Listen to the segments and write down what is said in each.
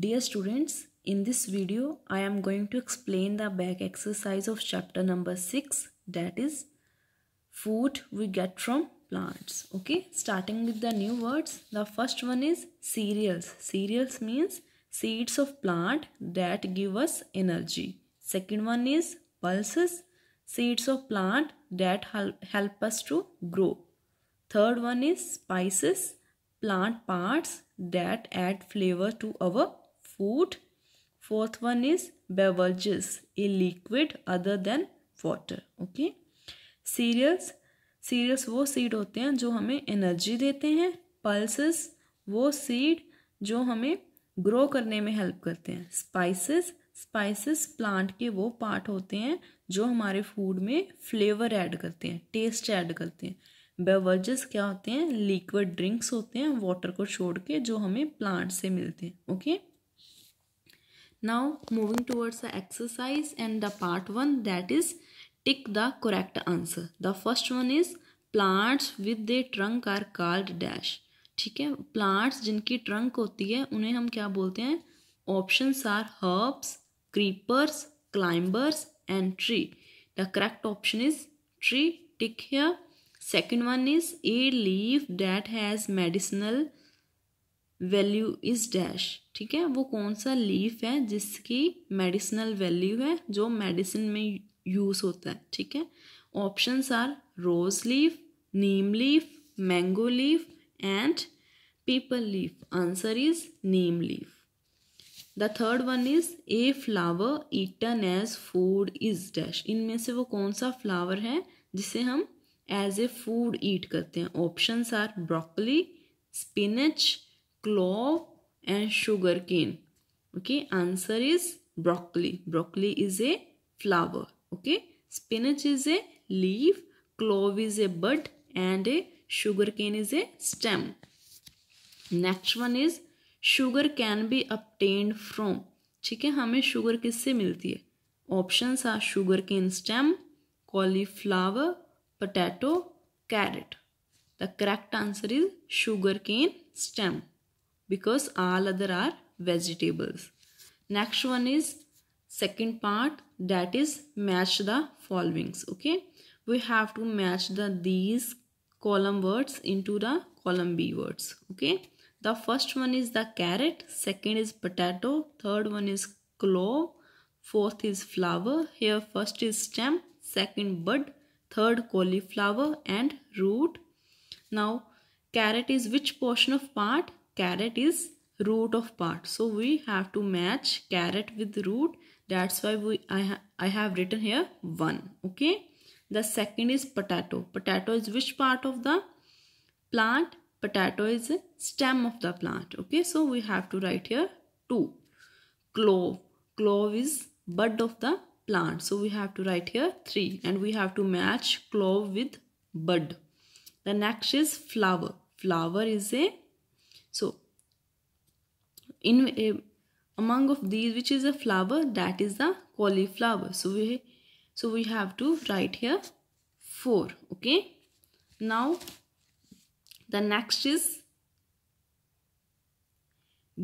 Dear students, in this video, I am going to explain the back exercise of chapter number 6 that is food we get from plants. Okay, starting with the new words. The first one is cereals. Cereals means seeds of plant that give us energy. Second one is pulses, seeds of plant that help us to grow. Third one is spices, plant parts that add flavor to our food. Fourth one is beverages, a liquid other than water. Okay. Cereals, cereals वो seed होते हैं जो हमें energy देते हैं. Pulses, वो seed जो हमें grow करने में help करते हैं. Spices, स्पाइसेस प्लांट के वो पार्ट होते हैं जो हमारे फूड में फ्लेवर ऐड करते हैं टेस्ट ऐड करते हैं बेवर्जेस क्या होते हैं लिक्विड ड्रिंक्स होते हैं वाटर को छोड़ के जो हमें प्लांट से मिलते हैं okay okay? now moving towards the exercise and the part 1 that is tick the correct answer the first one is plants with their trunk are called dash ठीक है प्लांट्स जिनकी ट्रंक होती है उन्हें हम क्या बोलते हैं options are herbs creepers climbers and tree the correct option is tree tick here second one is a leaf that has medicinal value is dash ठीक है वो कौन सा लीफ है जिसकी मेडिसिनल वैल्यू है जो मेडिसिन में यूज़ होता है ठीक है options are rose leaf neem leaf mango leaf and peepal leaf answer is neem leaf the third one is a flower eaten as food is dash इनमें से वो कौन सा फ्लावर है जिसे हम एज ए फूड ईट करते हैं options are broccoli spinach clove and sugar cane okay answer is broccoli broccoli is a flower okay spinach is a leaf clove is a bud and a sugar cane is a stem next one is sugar can be obtained from ठीक है हमें sugar किससे मिलती है options are sugarcane stem cauliflower potato carrot the correct answer is sugarcane stem because all other are vegetables. Next one is second part that is match the followings. Okay. We have to match the these column words into the column B words. Okay. The first one is the carrot, second is potato, third one is clove, fourth is flower. Here first is stem, second bud, third cauliflower and root. Now carrot is which portion of part? carrot is root of part so we have to match carrot with root that's why we I, ha, I have written here 1 okay the second is potato potato is which part of the plant potato is stem of the plant okay so we have to write here 2 clove clove is bud of the plant so we have to write here 3 and we have to match clove with bud the next is flower flower is a so, in eh, among of these, which is a flower? That is the cauliflower. So we so we have to write here four. Okay. Now the next is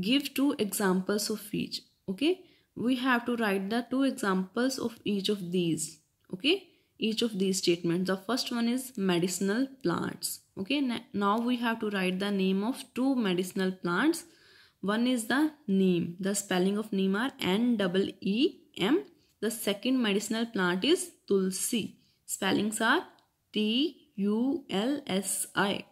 give two examples of each. Okay. We have to write the two examples of each of these. Okay each of these statements. The first one is medicinal plants. Okay, now we have to write the name of two medicinal plants. One is the neem. The spelling of neem are E-M. The second medicinal plant is tulsi. Spellings are T-U-L-S-I.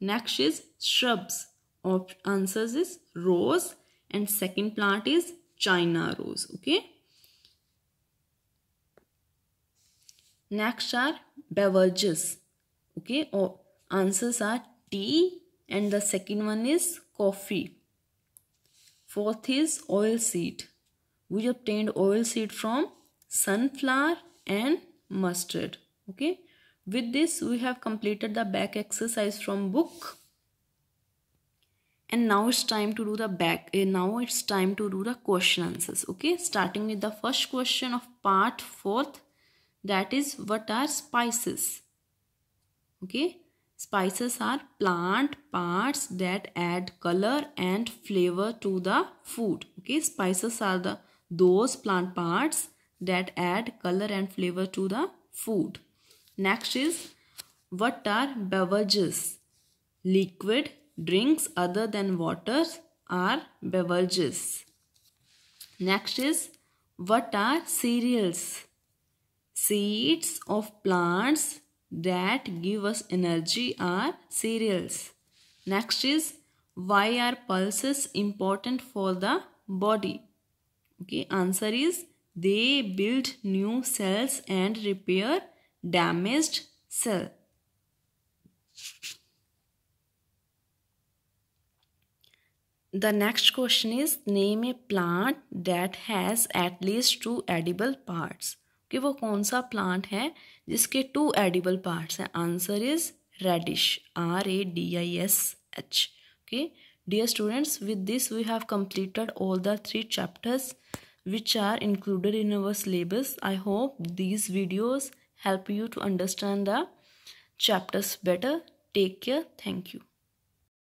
Next is shrubs. Of answers is rose and second plant is China rose. Okay. Next are beverages. Okay, or oh, answers are tea and the second one is coffee. Fourth is oil seed. We obtained oil seed from sunflower and mustard. Okay, with this we have completed the back exercise from book and now it's time to do the back and eh, now it's time to do the question answers okay starting with the first question of part fourth that is what are spices. Okay. Spices are plant parts that add color and flavor to the food. Okay. Spices are the those plant parts that add color and flavor to the food. Next is what are beverages? Liquid drinks other than water are beverages. Next is what are cereals? Seeds of plants that give us energy are cereals. Next is why are pulses important for the body? Okay, answer is they build new cells and repair damaged cell. The next question is name a plant that has at least two edible parts. कि वो कौन सा plant है जिसके two edible parts हैं answer is radish R A D I S H okay dear students with this we have completed all the three chapters which are included in our syllabus I hope these videos help you to understand the chapters better take care thank you